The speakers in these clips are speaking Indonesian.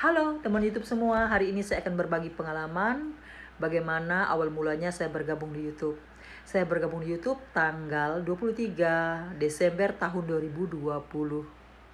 Halo teman YouTube semua, hari ini saya akan berbagi pengalaman bagaimana awal mulanya saya bergabung di YouTube. Saya bergabung di YouTube tanggal 23 Desember tahun 2020.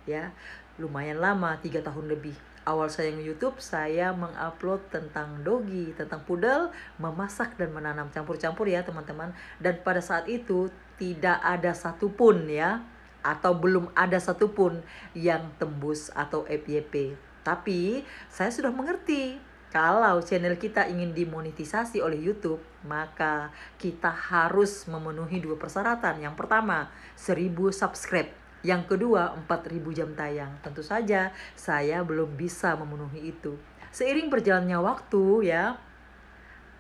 Ya, lumayan lama, 3 tahun lebih. Awal saya di YouTube, saya mengupload tentang dogi, tentang pudel, memasak dan menanam campur-campur ya teman-teman. Dan pada saat itu tidak ada satupun ya, atau belum ada satupun yang tembus atau FYP e e tapi saya sudah mengerti kalau channel kita ingin dimonetisasi oleh YouTube, maka kita harus memenuhi dua persyaratan. Yang pertama, 1000 subscribe. Yang kedua, 4000 jam tayang. Tentu saja saya belum bisa memenuhi itu. Seiring berjalannya waktu ya,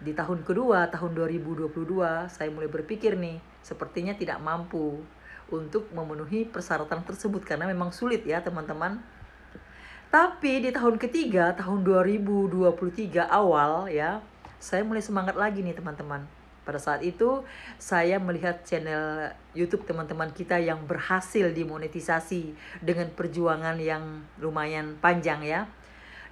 di tahun kedua, tahun 2022, saya mulai berpikir nih, sepertinya tidak mampu untuk memenuhi persyaratan tersebut karena memang sulit ya, teman-teman tapi di tahun ketiga, tahun 2023 awal ya, saya mulai semangat lagi nih teman-teman. Pada saat itu saya melihat channel YouTube teman-teman kita yang berhasil dimonetisasi dengan perjuangan yang lumayan panjang ya.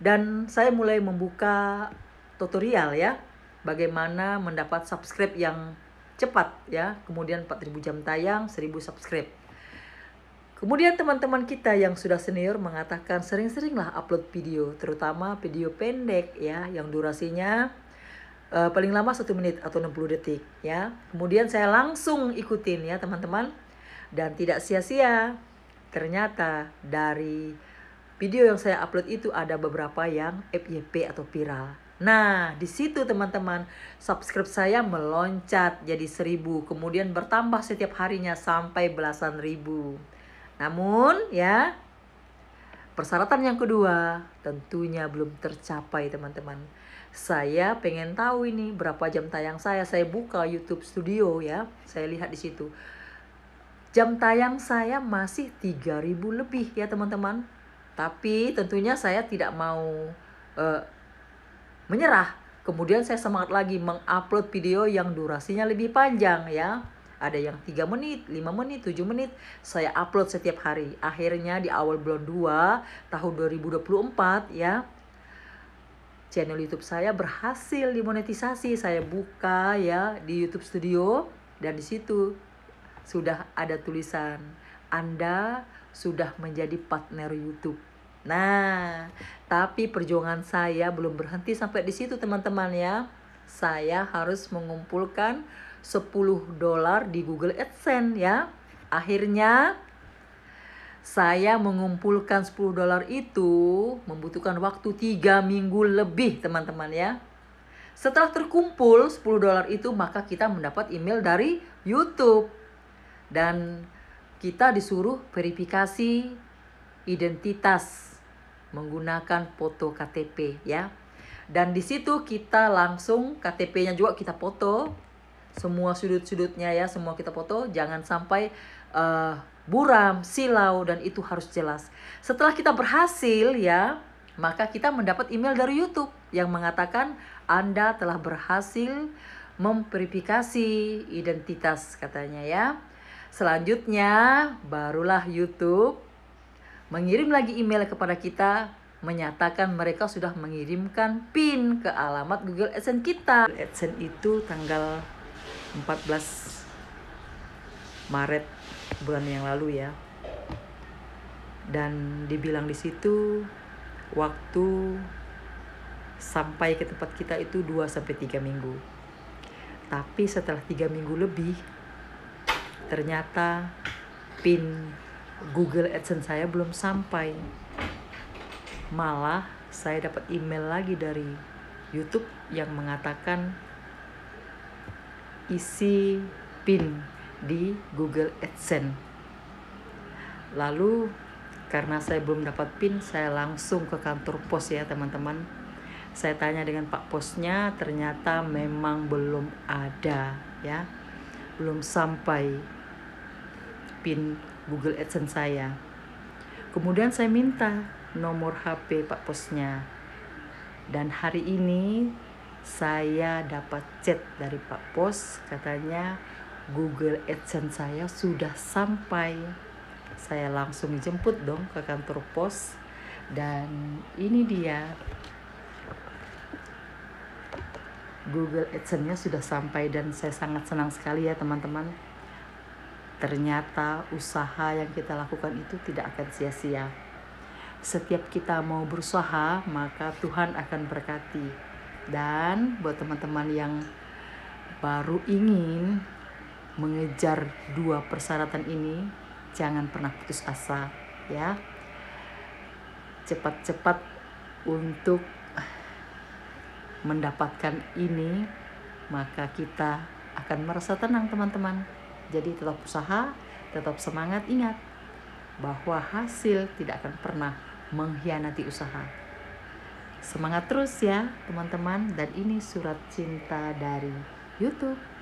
Dan saya mulai membuka tutorial ya, bagaimana mendapat subscribe yang cepat ya. Kemudian 4000 jam tayang, 1000 subscribe Kemudian teman-teman kita yang sudah senior mengatakan sering-seringlah upload video, terutama video pendek ya, yang durasinya uh, paling lama satu menit atau 60 detik ya. Kemudian saya langsung ikutin ya teman-teman. Dan tidak sia-sia, ternyata dari video yang saya upload itu ada beberapa yang FYP atau viral. Nah, di situ teman-teman, subscribe saya meloncat jadi seribu, kemudian bertambah setiap harinya sampai belasan ribu. Namun ya persyaratan yang kedua tentunya belum tercapai teman-teman. Saya pengen tahu ini berapa jam tayang saya. Saya buka YouTube Studio ya. Saya lihat di situ. Jam tayang saya masih 3000 lebih ya teman-teman. Tapi tentunya saya tidak mau uh, menyerah. Kemudian saya semangat lagi mengupload video yang durasinya lebih panjang ya ada yang 3 menit, 5 menit, 7 menit saya upload setiap hari. Akhirnya di awal bulan 2 tahun 2024 ya channel YouTube saya berhasil dimonetisasi. Saya buka ya di YouTube Studio dan di situ sudah ada tulisan Anda sudah menjadi partner YouTube. Nah, tapi perjuangan saya belum berhenti sampai di situ teman-teman ya. Saya harus mengumpulkan 10 dolar di Google AdSense ya. Akhirnya saya mengumpulkan 10 dolar itu membutuhkan waktu 3 minggu lebih teman-teman ya. Setelah terkumpul 10 dolar itu maka kita mendapat email dari YouTube. Dan kita disuruh verifikasi identitas menggunakan foto KTP ya. Dan di situ kita langsung KTP-nya juga kita foto, semua sudut-sudutnya ya semua kita foto jangan sampai uh, buram silau dan itu harus jelas setelah kita berhasil ya maka kita mendapat email dari YouTube yang mengatakan Anda telah berhasil memverifikasi identitas katanya ya selanjutnya barulah YouTube mengirim lagi email kepada kita menyatakan mereka sudah mengirimkan PIN ke alamat Google AdSense kita. AdSense itu tanggal 14 Maret bulan yang lalu ya. Dan dibilang di situ waktu sampai ke tempat kita itu 2 sampai 3 minggu. Tapi setelah 3 minggu lebih ternyata pin Google AdSense saya belum sampai. Malah saya dapat email lagi dari YouTube yang mengatakan isi PIN di Google AdSense. Lalu karena saya belum dapat PIN, saya langsung ke kantor pos ya teman-teman. Saya tanya dengan Pak Posnya, ternyata memang belum ada ya. Belum sampai PIN Google AdSense saya. Kemudian saya minta nomor HP Pak Posnya. Dan hari ini saya dapat chat dari Pak Pos katanya Google AdSense saya sudah sampai saya langsung jemput dong ke kantor pos dan ini dia Google AdSense-nya sudah sampai dan saya sangat senang sekali ya teman-teman ternyata usaha yang kita lakukan itu tidak akan sia-sia setiap kita mau berusaha maka Tuhan akan berkati dan buat teman-teman yang baru ingin mengejar dua persyaratan ini, jangan pernah putus asa ya. Cepat-cepat untuk mendapatkan ini, maka kita akan merasa tenang teman-teman. Jadi tetap usaha, tetap semangat, ingat bahwa hasil tidak akan pernah mengkhianati usaha Semangat terus ya teman-teman dan ini surat cinta dari YouTube.